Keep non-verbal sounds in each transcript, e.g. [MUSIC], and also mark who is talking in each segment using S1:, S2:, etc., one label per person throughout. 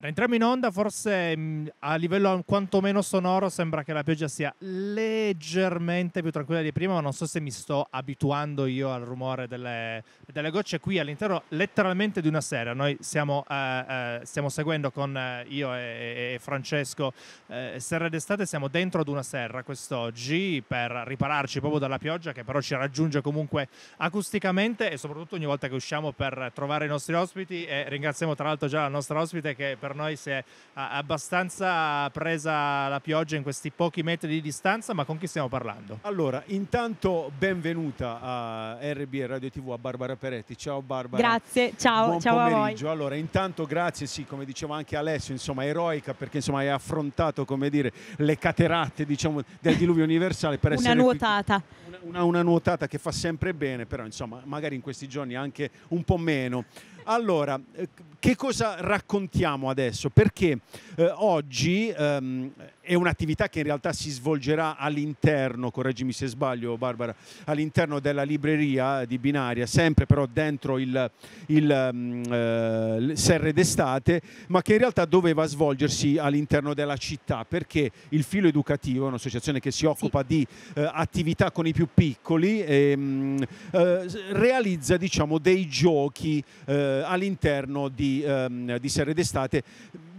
S1: Rientriamo in onda, forse mm, a livello quantomeno sonoro sembra che la pioggia sia leggermente più tranquilla di prima, ma non so se mi sto abituando io al rumore delle, delle gocce qui all'interno letteralmente di una sera. Noi siamo, eh, eh, stiamo seguendo con eh, io e, e Francesco eh, Serra d'estate, siamo dentro ad una serra quest'oggi per ripararci proprio dalla pioggia che però ci raggiunge comunque acusticamente e soprattutto ogni volta che usciamo per trovare i nostri ospiti e ringraziamo tra l'altro già la nostra ospite che per per noi si è eh, abbastanza presa la pioggia in questi pochi
S2: metri di distanza, ma con chi stiamo parlando? Allora, intanto benvenuta a RB Radio TV a Barbara Peretti. Ciao Barbara. Grazie, ciao, Buon ciao pomeriggio. Allora, intanto grazie, sì, come diceva anche Alessio, insomma, eroica perché insomma hai affrontato, come dire, le cateratte, diciamo, del diluvio universale per Una essere nuotata. Qui. Una una, una, nuotata che fa sempre bene, però insomma magari in questi giorni anche un po' meno. Allora, eh, che cosa raccontiamo adesso? Perché eh, oggi ehm, è un'attività che in realtà si svolgerà all'interno, correggimi se sbaglio Barbara, all'interno della libreria di Binaria, sempre però dentro il, il um, Serre d'estate, ma che in realtà doveva svolgersi all'interno della città, perché il Filo Educativo è un'associazione che si occupa sì. di uh, attività con i più piccoli, e, um, uh, realizza diciamo, dei giochi all'interno di, um, di Serre d'estate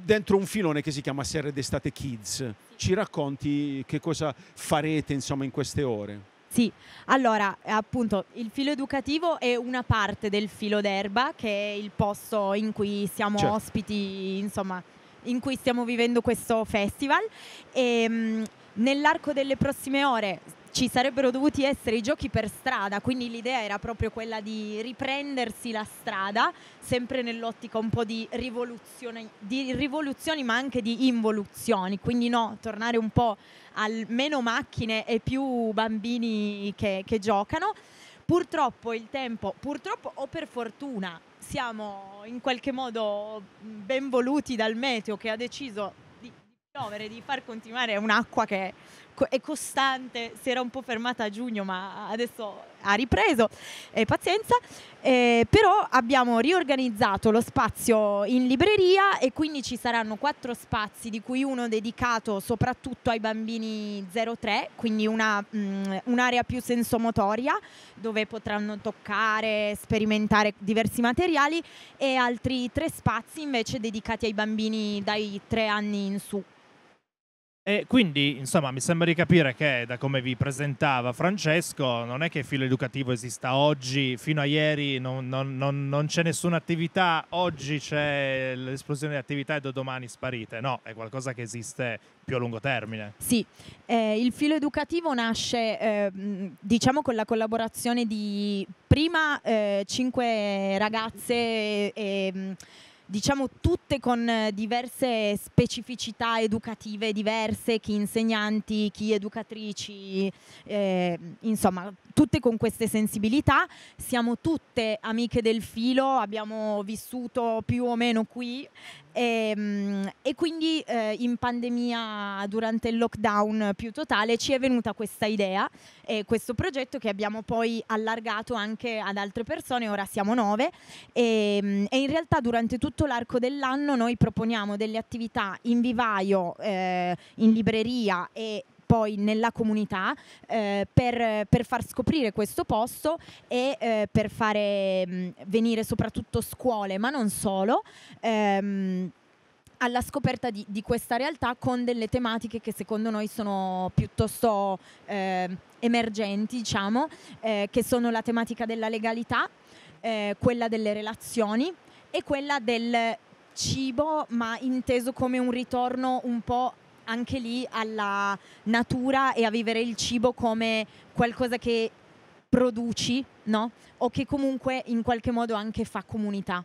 S2: dentro un filone che si chiama Serre d'estate Kids. Ci racconti che cosa farete insomma, in queste ore? Sì,
S3: allora eh, appunto il filo educativo è una parte del filo d'erba che è il posto in cui siamo certo. ospiti, insomma, in cui stiamo vivendo questo festival e ehm, mh, nell'arco delle prossime ore ci sarebbero dovuti essere i giochi per strada, quindi l'idea era proprio quella di riprendersi la strada, sempre nell'ottica un po' di rivoluzioni, di rivoluzioni ma anche di involuzioni, quindi no, tornare un po' al meno macchine e più bambini che, che giocano. Purtroppo il tempo, purtroppo o per fortuna, siamo in qualche modo ben voluti dal meteo che ha deciso di far continuare un'acqua che è costante, si era un po' fermata a giugno ma adesso ha ripreso, eh, pazienza, eh, però abbiamo riorganizzato lo spazio in libreria e quindi ci saranno quattro spazi di cui uno dedicato soprattutto ai bambini 03, quindi mm, un'area più sensomotoria dove potranno toccare, sperimentare diversi materiali e altri tre spazi invece dedicati ai bambini dai tre anni in su.
S1: E quindi, insomma, mi sembra di capire che da come vi presentava Francesco, non è che il filo educativo esista oggi, fino a ieri non, non, non, non c'è nessuna attività, oggi c'è l'esplosione di attività e da domani sparite. No, è qualcosa che esiste più a lungo termine. Sì,
S3: eh, il filo educativo nasce, eh, diciamo, con la collaborazione di prima eh, cinque ragazze e ehm, diciamo tutte con eh, diverse specificità educative diverse, chi insegnanti, chi educatrici, eh, insomma tutte con queste sensibilità, siamo tutte amiche del filo, abbiamo vissuto più o meno qui e, ehm, e quindi eh, in pandemia, durante il lockdown più totale, ci è venuta questa idea e questo progetto che abbiamo poi allargato anche ad altre persone, ora siamo nove. E, ehm, e in realtà durante tutto l'arco dell'anno noi proponiamo delle attività in vivaio, eh, in libreria e poi nella comunità eh, per, per, far scoprire questo posto e eh, per fare mh, mm, venire soprattutto scuole, ma non solo. Ehm, alla scoperta di, di, questa realtà con delle tematiche che secondo noi sono piuttosto eh, emergenti, diciamo, eh, che sono la tematica della legalità, eh, quella delle relazioni e quella del cibo, ma inteso come un ritorno un po' anche lì alla natura e a vivere il cibo come qualcosa che produci, no? O che comunque in qualche modo anche fa comunità.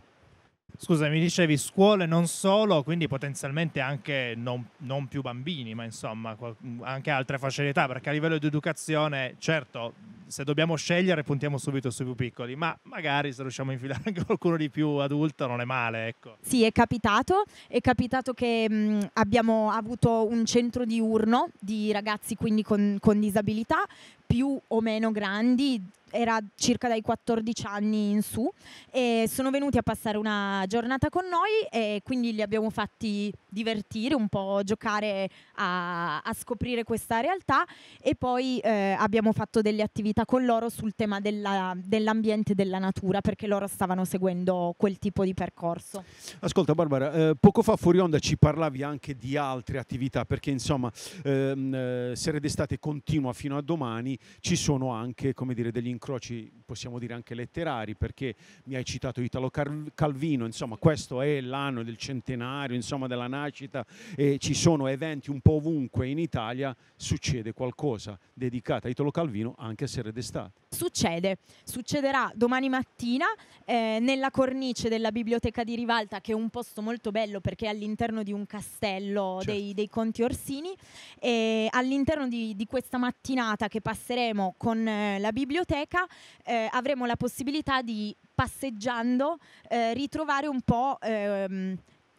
S1: Scusa, mi dicevi scuole non solo, quindi potenzialmente anche non, non, più bambini, ma insomma anche altre facilità, perché a livello di educazione, certo, se dobbiamo scegliere puntiamo subito sui più piccoli, ma magari se riusciamo a infilare anche qualcuno di più adulto non è male. Ecco. Sì, è
S3: capitato, è capitato che mh, mm, abbiamo avuto un centro diurno di ragazzi quindi con, con disabilità più o meno grandi era circa dai 14 anni in su e sono venuti a passare una giornata con noi e quindi li abbiamo fatti divertire un po', giocare a, a scoprire questa realtà e poi eh, abbiamo fatto delle attività con loro sul tema della, dell'ambiente e della natura perché loro stavano seguendo quel tipo di percorso.
S2: Ascolta Barbara, eh, poco fa fuori onda ci parlavi anche di altre attività perché insomma ehm, eh, sera d'estate continua fino a domani ci sono anche come dire degli incontri incroci, possiamo dire anche letterari, perché mi hai citato Italo Calvino, insomma questo è l'anno del centenario, insomma, della nascita e ci sono eventi un po' ovunque in Italia, succede qualcosa dedicato a Italo Calvino anche a Serre d'estate.
S3: Succede, succederà domani mattina eh, nella cornice della biblioteca di Rivalta, che è un posto molto bello perché è all'interno di un castello certo. dei, dei, Conti Orsini, e all'interno di, di questa mattinata che passeremo con eh, la biblioteca biblioteca eh, avremo la possibilità di, passeggiando, eh, ritrovare un po'... Ehm,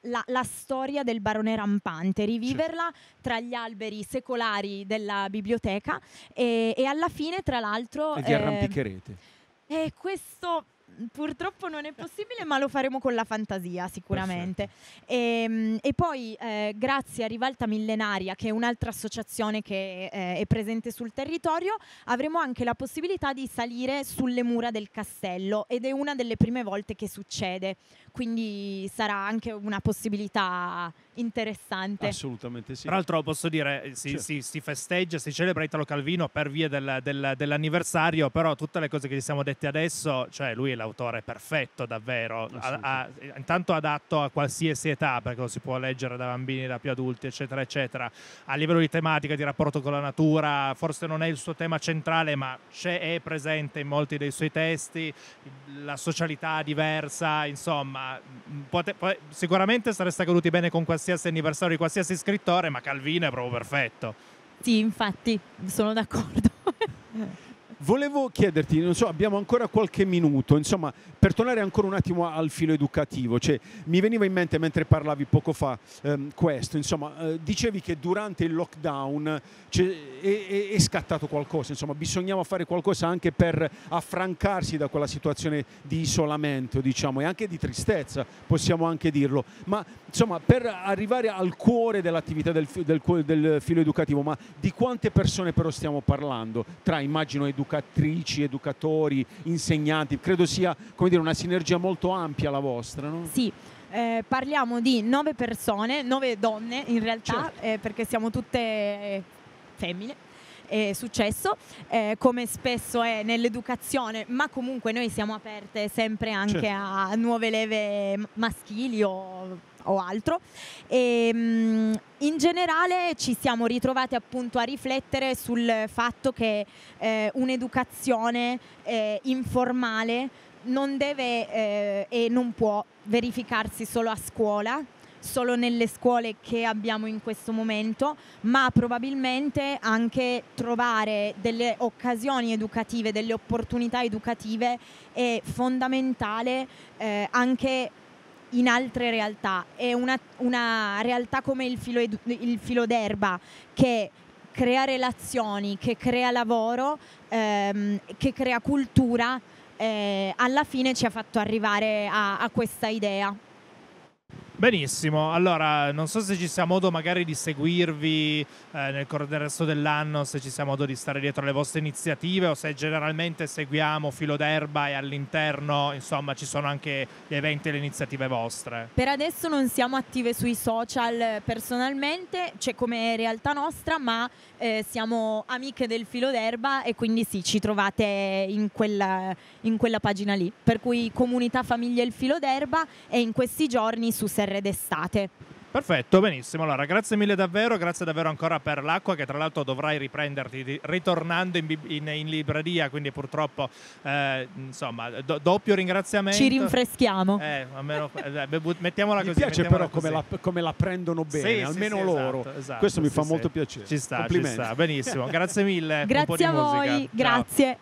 S3: la, la, storia del barone rampante, riviverla tra gli alberi secolari della biblioteca e, e alla fine, tra l'altro... E vi arrampicherete. Eh, questo purtroppo non è possibile, ma lo faremo con la fantasia sicuramente. E, ehm, e, poi eh, grazie a Rivalta Millenaria, che è un'altra associazione che eh, è presente sul territorio, avremo anche la possibilità di salire sulle mura del castello ed è una delle prime volte che succede, quindi sarà anche una possibilità interessante.
S1: Assolutamente sì. Tra l'altro posso dire, eh, si, certo. si, si festeggia, si celebra Italo Calvino per via del, del, dell'anniversario, però tutte le cose che gli siamo dette adesso, cioè lui è l'autore perfetto davvero, a, a, eh, intanto adatto a qualsiasi età, perché lo si può leggere da bambini, da più adulti, eccetera, eccetera. A livello di tematica, di rapporto con la natura, forse non è il suo tema centrale, ma è presente in molti dei suoi testi, la socialità diversa, insomma, pote, sicuramente sareste caduti bene con questa qualsiasi anniversario di qualsiasi scrittore, ma Calvino è proprio perfetto. Sì,
S3: infatti, sono d'accordo.
S2: [LAUGHS] Volevo chiederti, non so, abbiamo ancora qualche minuto, insomma, per tornare ancora un attimo al filo educativo, cioè, mi veniva in mente mentre parlavi poco fa ehm, questo, insomma, eh, dicevi che durante il lockdown cioè, è, è, scattato qualcosa, insomma, bisognava fare qualcosa anche per affrancarsi da quella situazione di isolamento, diciamo, e anche di tristezza, possiamo anche dirlo, ma insomma, per arrivare al cuore dell'attività del, del, del filo educativo, ma di quante persone però stiamo parlando, tra immagino educativo, educatrici, educatori, insegnanti, credo sia dire, una sinergia molto ampia la vostra. No? Sì. Eh, parliamo
S3: di nove persone, nove donne in realtà, certo. eh, perché siamo tutte eh, femmine è successo, eh, come spesso è nell'educazione, ma comunque noi siamo aperte sempre anche certo. a nuove leve maschili o o altro. E, ehm, in generale ci siamo ritrovati appunto a riflettere sul fatto che eh, un'educazione eh, informale non deve eh, e non può verificarsi solo a scuola, solo nelle scuole che abbiamo in questo momento, ma probabilmente anche trovare delle occasioni educative, delle opportunità educative è fondamentale eh, anche in altre realtà. È una, una realtà come il filo, edu- il filo d'erba che crea relazioni, che crea lavoro, ehm, che crea cultura, eh, alla fine ci ha fatto arrivare a, a questa idea.
S1: Benissimo, allora non so se ci sia modo magari di seguirvi eh, nel corso del resto dell'anno, se ci sia modo di stare dietro alle vostre iniziative o se generalmente seguiamo filo d'erba e all'interno insomma ci sono anche gli eventi e le iniziative vostre.
S3: Per adesso non siamo attive sui social eh, personalmente, cioè come realtà nostra, ma eh, siamo amiche del filo d'erba e quindi sì, ci trovate in quella, in quella pagina lì, per cui comunità famiglia il filo d'erba e in questi giorni su Serena winter
S1: d'estate. Perfetto, benissimo. Allora, grazie mille davvero, grazie davvero ancora per l'acqua che tra l'altro dovrai riprenderti ritornando in, in, in, libreria, quindi purtroppo eh, insomma do, doppio ringraziamento. Ci rinfreschiamo. Eh, almeno, eh, mettiamola così. Mi piace però Come, la,
S2: come, la, prendono bene, sì, almeno sì, esatto, sì, loro. Esatto, esatto, Questo mi fa molto piacere. Ci sta, ci sta. Benissimo, grazie
S1: mille. grazie a voi, Ciao.
S2: grazie.